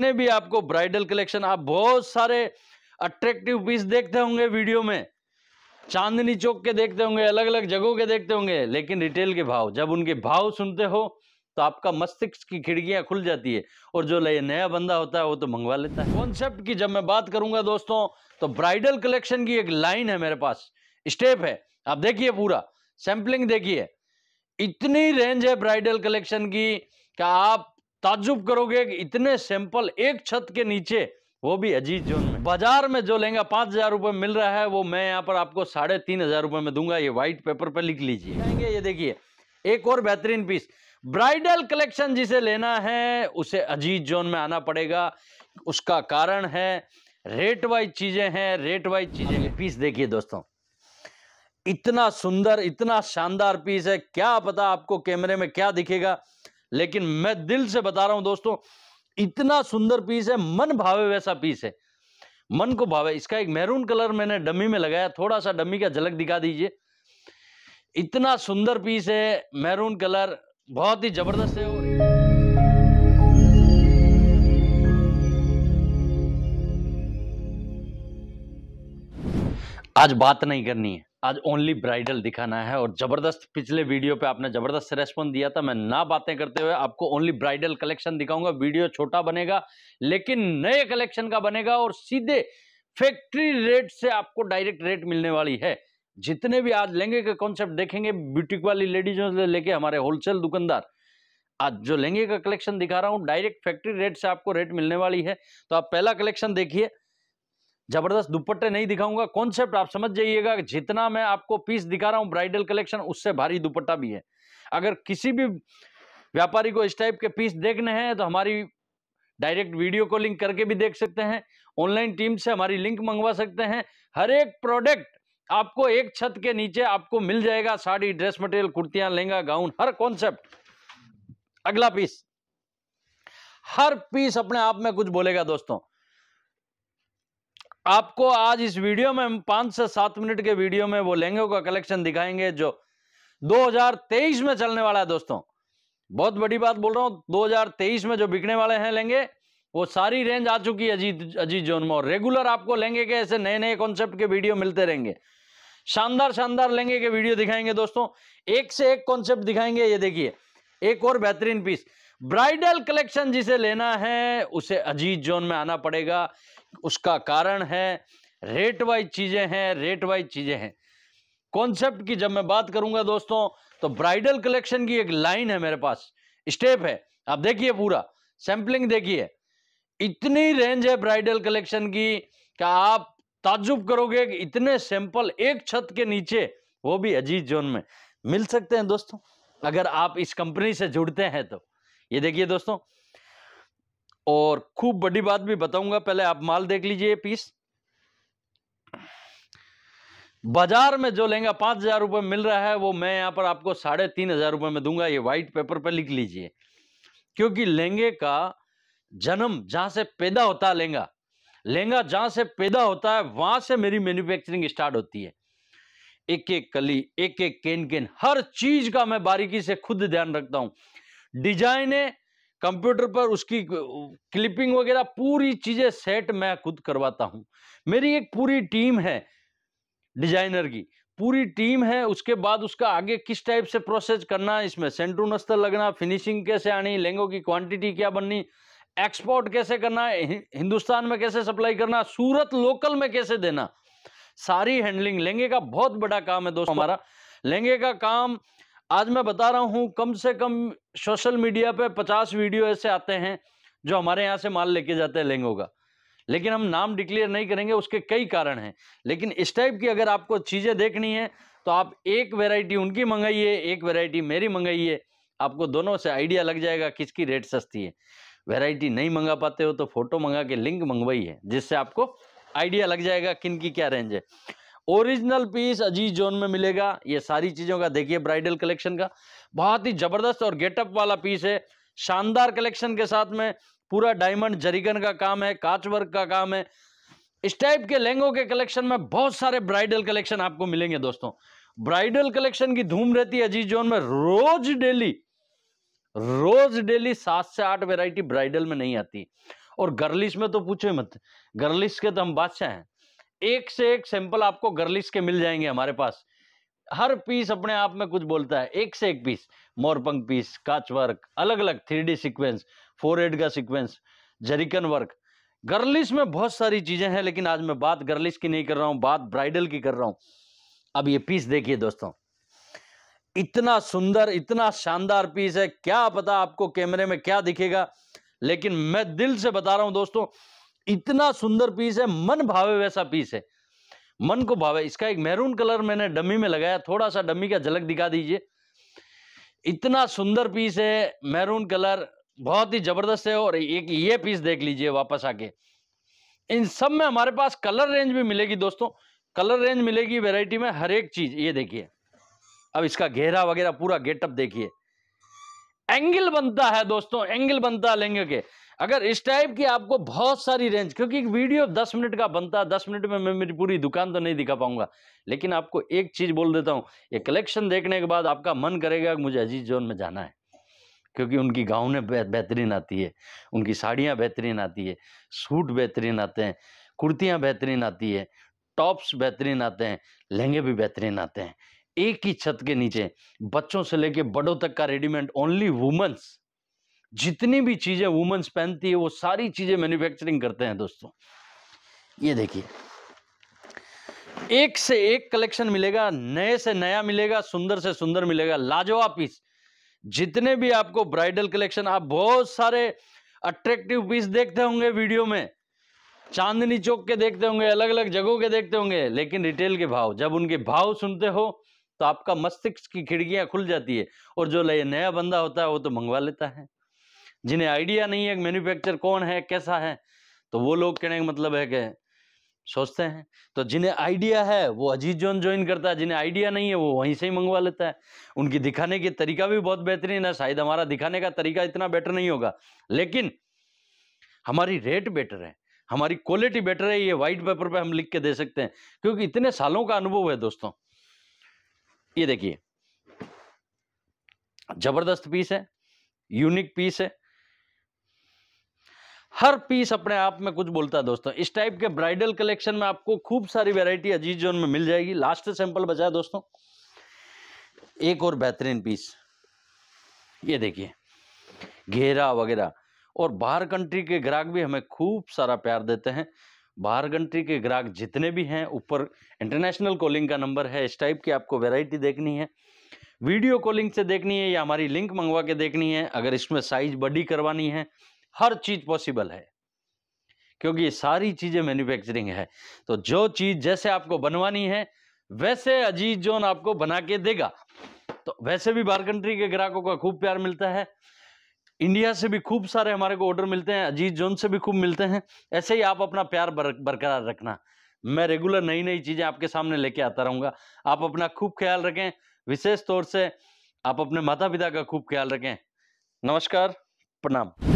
जितने भी आपको ब्राइडल कलेक्शन आप बहुत सारे अट्रैक्टिव पीस देखते होंगे वीडियो में चांदनी चौक के देखते होंगे अलग अलग जगहों के देखते होंगे लेकिन रिटेल के भाव जब उनके भाव सुनते हो तो आपका मस्तिष्क की खिड़कियां खुल जाती है और जो नया बंदा होता है वो तो मंगवा लेता है कॉन्सेप्ट की जब मैं बात करूंगा दोस्तों तो ब्राइडल कलेक्शन की एक लाइन है मेरे पास स्टेप है आप देखिए पूरा सैंपलिंग देखिए इतनी रेंज है ब्राइडल कलेक्शन की कि आप ताजुब करोगे कि इतने सैंपल एक छत के नीचे वो भी अजीज जोन में बाजार में जो लेंगे पांच हजार रुपए मिल रहा है वो मैं यहाँ पर आपको साढ़े तीन हजार रुपए में दूंगा ये व्हाइट पेपर पर लिख लीजिए ये देखिए एक और बेहतरीन पीस ब्राइडल कलेक्शन जिसे लेना है उसे अजीज जोन में आना पड़ेगा उसका कारण है रेट वाइज चीजें हैं रेट वाइज चीजें पीस देखिए दोस्तों इतना सुंदर इतना शानदार पीस है क्या पता आपको कैमरे में क्या दिखेगा लेकिन मैं दिल से बता रहा हूं दोस्तों इतना सुंदर पीस है मन भावे वैसा पीस है मन को भावे इसका एक मैरून कलर मैंने डमी में लगाया थोड़ा सा डमी का झलक दिखा दीजिए इतना सुंदर पीस है मैरून कलर बहुत ही जबरदस्त है और आज बात नहीं करनी है आज ओनली ब्राइडल दिखाना है और ज़बरदस्त पिछले वीडियो पे आपने ज़बरदस्त रेस्पॉन्स दिया था मैं ना बातें करते हुए आपको ओनली ब्राइडल कलेक्शन दिखाऊंगा वीडियो छोटा बनेगा लेकिन नए कलेक्शन का बनेगा और सीधे फैक्ट्री रेट से आपको डायरेक्ट रेट मिलने वाली है जितने भी आज लेंगे का कॉन्सेप्ट देखेंगे ब्यूटिक वाली लेडीजों से लेके हमारे होलसेल दुकानदार आज जो लहंगे का कलेक्शन दिखा रहा हूँ डायरेक्ट फैक्ट्री रेट से आपको रेट मिलने वाली है तो आप पहला कलेक्शन देखिए जबरदस्त दुपट्टे नहीं दिखाऊंगा कॉन्सेप्ट आप समझ जाइएगा जितना मैं आपको पीस दिखा रहा हूँ ब्राइडल कलेक्शन उससे भारी दुपट्टा भी है अगर किसी भी व्यापारी को इस टाइप के पीस देखने हैं तो हमारी डायरेक्ट वीडियो को लिंक करके भी देख सकते हैं ऑनलाइन टीम से हमारी लिंक मंगवा सकते हैं हर एक प्रोडक्ट आपको एक छत के नीचे आपको मिल जाएगा साड़ी ड्रेस मटेरियल कुर्तियां लहंगा गाउन हर कॉन्सेप्ट अगला पीस हर पीस अपने आप में कुछ बोलेगा दोस्तों आपको आज इस वीडियो में हम पांच से सात मिनट के वीडियो में वो लहंगे का कलेक्शन दिखाएंगे जो 2023 में चलने वाला है दोस्तों बहुत बड़ी बात बोल रहा हूँ 2023 में जो बिकने वाले हैं लहंगे वो सारी रेंज आ चुकी है अजीत अजीत जोन में और रेगुलर आपको लहंगे के ऐसे नए नए कॉन्सेप्ट के वीडियो मिलते रहेंगे शानदार शानदार लहंगे के वीडियो दिखाएंगे दोस्तों एक से एक कॉन्सेप्ट दिखाएंगे ये देखिए एक और बेहतरीन पीस ब्राइडल कलेक्शन जिसे लेना है उसे अजीत जोन में आना पड़ेगा उसका कारण है रेट वाइज चीज़ें हैं रेट वाइज चीज़ें हैं कॉन्सेप्ट की जब मैं बात करूंगा दोस्तों तो ब्राइडल कलेक्शन की एक लाइन है मेरे पास स्टेप है आप देखिए पूरा सैम्पलिंग देखिए इतनी रेंज है ब्राइडल कलेक्शन की कि आप ताजुब करोगे कि इतने सैंपल एक छत के नीचे वो भी अजीज जोन में मिल सकते हैं दोस्तों अगर आप इस कंपनी से जुड़ते हैं तो ये देखिए दोस्तों और खूब बड़ी बात भी बताऊंगा पहले आप माल देख लीजिए पीस बाजार में जो लहंगा पांच हजार रुपए मिल रहा है वो मैं यहां पर आपको साढ़े तीन हजार रुपए में दूंगा ये व्हाइट पेपर पर पे लिख लीजिए क्योंकि लहंगे का जन्म जहां से पैदा होता है लहंगा लहंगा जहां से पैदा होता है वहां से मेरी मैन्युफैक्चरिंग स्टार्ट होती है एक एक कली एक एक केन केन हर चीज का मैं बारीकी से खुद ध्यान रखता हूं डिजाइन है कंप्यूटर पर उसकी क्लिपिंग वगैरह पूरी चीज़ें सेट मैं खुद करवाता हूं मेरी एक पूरी टीम है डिजाइनर की पूरी टीम है उसके बाद उसका आगे किस टाइप से प्रोसेस करना है इसमें सेंटू नस्तर लगना फिनिशिंग कैसे आनी लेंगो की क्वांटिटी क्या बननी एक्सपोर्ट कैसे करना है हिंदुस्तान में कैसे सप्लाई करना सूरत लोकल में कैसे देना सारी हैंडलिंग लेंगे का बहुत बड़ा काम है दोस्तों हमारा लहंगे का काम आज मैं बता रहा हूँ कम से कम सोशल मीडिया पे पचास वीडियो ऐसे आते हैं जो हमारे यहाँ से माल लेके जाते हैं लेंगो का लेकिन हम नाम डिक्लेयर नहीं करेंगे उसके कई कारण हैं लेकिन इस टाइप की अगर आपको चीज़ें देखनी है तो आप एक वेराइटी उनकी मंगाइए एक वेराइटी मेरी मंगाइए आपको दोनों से आइडिया लग जाएगा किसकी रेट सस्ती है वेराइटी नहीं मंगा पाते हो तो फोटो मंगा के लिंक मंगवाई है जिससे आपको आइडिया लग जाएगा किन की क्या रेंज है ओरिजिनल पीस अजीज जोन में मिलेगा ये सारी चीज़ों का देखिए ब्राइडल कलेक्शन का बहुत ही ज़बरदस्त और गेटअप वाला पीस है शानदार कलेक्शन के साथ में पूरा डायमंड जरीगन का काम है काच वर्क का काम है इस टाइप के लहंगों के कलेक्शन में बहुत सारे ब्राइडल कलेक्शन आपको मिलेंगे दोस्तों ब्राइडल कलेक्शन की धूम रहती है अजीज जोन में रोज डेली रोज डेली सात से आठ वेराइटी ब्राइडल में नहीं आती और गर्लिश में तो पूछो मत गर्लिश के तो हम बादशाह हैं एक से एक सैंपल आपको गर्लिस के मिल जाएंगे हमारे पास हर पीस अपने आप में कुछ बोलता है एक से एक पीस मोरपंग पीस काच वर्क अलग अलग थ्री डी सिक्वेंस फोर एड का सिक्वेंस जरिकन वर्क गर्लिस में बहुत सारी चीज़ें हैं लेकिन आज मैं बात गर्लिस की नहीं कर रहा हूं बात ब्राइडल की कर रहा हूं अब ये पीस देखिए दोस्तों इतना सुंदर इतना शानदार पीस है क्या पता आपको कैमरे में क्या दिखेगा लेकिन मैं दिल से बता रहा हूं दोस्तों इतना सुंदर पीस है मन भावे वैसा पीस है मन को भावे इसका एक मैरून कलर मैंने डमी में लगाया थोड़ा सा डमी का झलक दिखा दीजिए इतना सुंदर पीस है मैरून कलर बहुत ही जबरदस्त है और एक ये पीस देख लीजिए वापस आके इन सब में हमारे पास कलर रेंज भी मिलेगी दोस्तों कलर रेंज मिलेगी वेराइटी में हर एक चीज ये देखिए अब इसका घेरा वगैरह पूरा गेटअप देखिए एंगल बनता है दोस्तों एंगल बनता है लहंगे के अगर इस टाइप की आपको बहुत सारी रेंज क्योंकि एक वीडियो 10 मिनट का बनता 10 मिनट में मैं मेरी पूरी दुकान तो नहीं दिखा पाऊंगा लेकिन आपको एक चीज़ बोल देता हूँ ये कलेक्शन देखने के बाद आपका मन करेगा कि मुझे अजीज जोन में जाना है क्योंकि उनकी गाउन बेहतरीन आती है उनकी साड़ियाँ बेहतरीन आती है सूट बेहतरीन आते हैं कुर्तियाँ बेहतरीन आती है टॉप्स बेहतरीन आते हैं लहंगे भी बेहतरीन आते हैं एक ही छत के नीचे बच्चों से लेके बड़ों तक का रेडीमेड ओनली वुमेंस जितनी भी चीज़ें वुमेन्स पहनती है वो सारी चीज़ें मैन्युफैक्चरिंग करते हैं दोस्तों ये देखिए एक से एक कलेक्शन मिलेगा नए से नया मिलेगा सुंदर से सुंदर मिलेगा लाजवाब पीस जितने भी आपको ब्राइडल कलेक्शन आप बहुत सारे अट्रैक्टिव पीस देखते होंगे वीडियो में चांदनी चौक के देखते होंगे अलग अलग जगहों के देखते होंगे लेकिन रिटेल के भाव जब उनके भाव सुनते हो तो आपका मस्तिष्क की खिड़कियां खुल जाती है और जो नया बंदा होता है वो तो मंगवा लेता है जिन्हें आइडिया नहीं है मैन्युफैक्चर कौन है कैसा है तो वो लोग कहने का मतलब है कि सोचते हैं तो जिन्हें आइडिया है वो अजीत जोन ज्वाइन करता है जिन्हें आइडिया नहीं है वो वहीं से ही मंगवा लेता है उनकी दिखाने की तरीका भी बहुत बेहतरीन है शायद हमारा दिखाने का तरीका इतना बेटर नहीं होगा लेकिन हमारी रेट बेटर है हमारी क्वालिटी बेटर है ये व्हाइट पेपर पे हम लिख के दे सकते हैं क्योंकि इतने सालों का अनुभव है दोस्तों ये देखिए जबरदस्त पीस है यूनिक पीस है हर पीस अपने आप में कुछ बोलता है दोस्तों इस टाइप के ब्राइडल कलेक्शन में आपको खूब सारी वेरायटी अजीज जोन में मिल जाएगी लास्ट सैंपल बचा दोस्तों एक और बेहतरीन पीस ये देखिए घेरा वगैरह और बाहर कंट्री के ग्राहक भी हमें खूब सारा प्यार देते हैं बाहर कंट्री के ग्राहक जितने भी हैं ऊपर इंटरनेशनल कॉलिंग का नंबर है इस टाइप की आपको वेराइटी देखनी है वीडियो कॉलिंग से देखनी है या हमारी लिंक मंगवा के देखनी है अगर इसमें साइज बड़ी करवानी है हर चीज पॉसिबल है क्योंकि ये सारी चीजें मैन्युफैक्चरिंग है तो जो चीज जैसे आपको बनवानी है वैसे अजीज जोन आपको बना के देगा तो वैसे भी बार कंट्री के ग्राहकों का खूब प्यार मिलता है इंडिया से भी खूब सारे हमारे को ऑर्डर मिलते हैं अजीज जोन से भी खूब मिलते हैं ऐसे ही आप अपना प्यार बर, बरकरार रखना मैं रेगुलर नई नई चीज़ें आपके सामने लेके आता रहूंगा आप अपना खूब ख्याल रखें विशेष तौर से आप अपने माता पिता का खूब ख्याल रखें नमस्कार प्रणाम